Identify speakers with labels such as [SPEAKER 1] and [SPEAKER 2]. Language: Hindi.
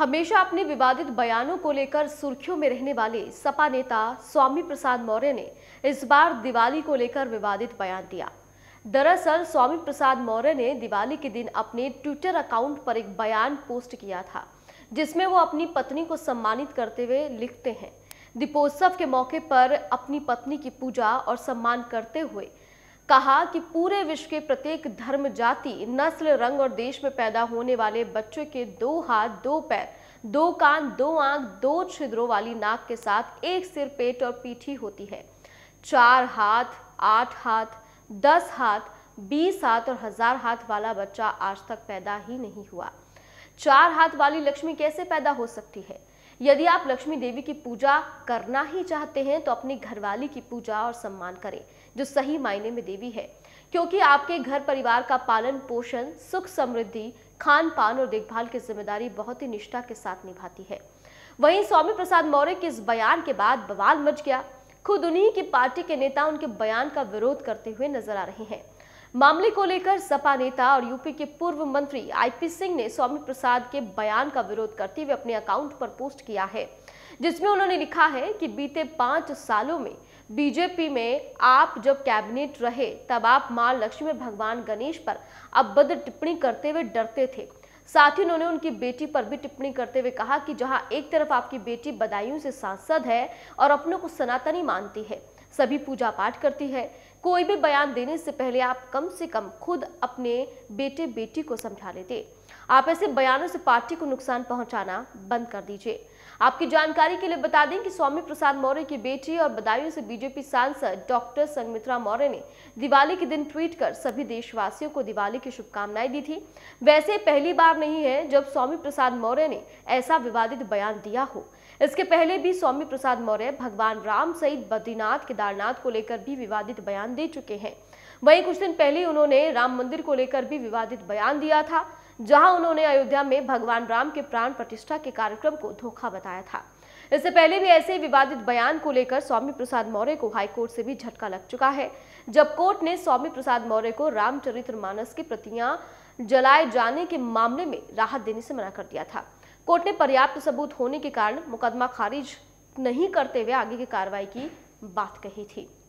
[SPEAKER 1] हमेशा अपने विवादित बयानों को लेकर सुर्खियों में रहने वाले सपा नेता स्वामी प्रसाद मौर्य ने इस बार दिवाली को लेकर विवादित बयान दिया दरअसल स्वामी प्रसाद मौर्य ने दिवाली के दिन अपने ट्विटर अकाउंट पर एक बयान पोस्ट किया था जिसमें वो अपनी पत्नी को सम्मानित करते हुए लिखते हैं दीपोत्सव के मौके पर अपनी पत्नी की पूजा और सम्मान करते हुए कहा कि पूरे विश्व के प्रत्येक धर्म जाति नस्ल रंग और देश में पैदा होने वाले बच्चे के दो हाथ दो पैर दो कान दो आंख दो छिद्रों वाली नाक के साथ एक सिर पेट और पीठी होती है चार हाथ आठ हाथ दस हाथ बीस हाथ और हजार हाथ वाला बच्चा आज तक पैदा ही नहीं हुआ चार हाथ वाली लक्ष्मी कैसे पैदा हो सकती है यदि आप लक्ष्मी देवी की पूजा करना ही चाहते हैं तो अपनी घरवाली की पूजा और सम्मान करें जो सही मायने में देवी है क्योंकि आपके घर परिवार का पालन पोषण सुख समृद्धि खान पान और देखभाल की जिम्मेदारी बहुत ही निष्ठा के साथ निभाती है वहीं स्वामी प्रसाद मौर्य के इस बयान के बाद बवाल मच गया खुद उन्हीं की पार्टी के नेता उनके बयान का विरोध करते हुए नजर आ रहे हैं मामले को लेकर सपा नेता और यूपी के पूर्व मंत्री आईपी सिंह ने स्वामी प्रसाद के बयान का विरोध करते हुए अपने अकाउंट पर पोस्ट किया है जिसमें उन्होंने लिखा है कि बीते पांच सालों में बीजेपी में आप जब कैबिनेट रहे तब आप मां लक्ष्मी भगवान गणेश पर अभद्र टिप्पणी करते हुए डरते थे साथ ही उन्होंने उनकी बेटी पर भी टिप्पणी करते हुए कहा कि जहां एक तरफ आपकी बेटी बदायूं से सांसद है और अपनों को सनातनी मानती है सभी पूजा पाठ करती है कोई भी बयान देने से पहले आप कम से कम खुद अपने बेटे बेटी को समझा लेते आप ऐसे बयानों से पार्टी को नुकसान पहुंचाना बंद कर दीजिए आपकी जानकारी के लिए बता दें कि स्वामी प्रसाद मौर्य की बेटी और बदायूं से बीजेपी सांसद डॉक्टर संगमित्रा मौर्य ने दिवाली के दिन ट्वीट कर सभी देशवासियों को दिवाली की शुभकामनाएं दी थी वैसे पहली बार नहीं है जब स्वामी प्रसाद मौर्य ने ऐसा विवादित बयान दिया हो इसके पहले भी स्वामी प्रसाद मौर्य भगवान राम सहित बद्रीनाथ केदारनाथ को लेकर भी विवादित बयान दे चुके हैं वहीं कुछ दिन पहले उन्होंने राम मंदिर को लेकर भी विवादित बयान दिया था जहां उन्होंने अयोध्या में भगवान राम के प्राण प्रतिष्ठा के कार्यक्रम को धोखा बताया था इससे पहले भी ऐसे विवादित बयान को लेकर स्वामी प्रसाद मौर्य को हाईकोर्ट से भी झटका लग चुका है जब कोर्ट ने स्वामी प्रसाद मौर्य को रामचरित्र मानस की प्रतियां जलाए जाने के मामले में राहत देने से मना कर दिया था कोर्ट ने पर्याप्त सबूत होने के कारण मुकदमा खारिज नहीं करते हुए आगे की कार्रवाई की बात कही थी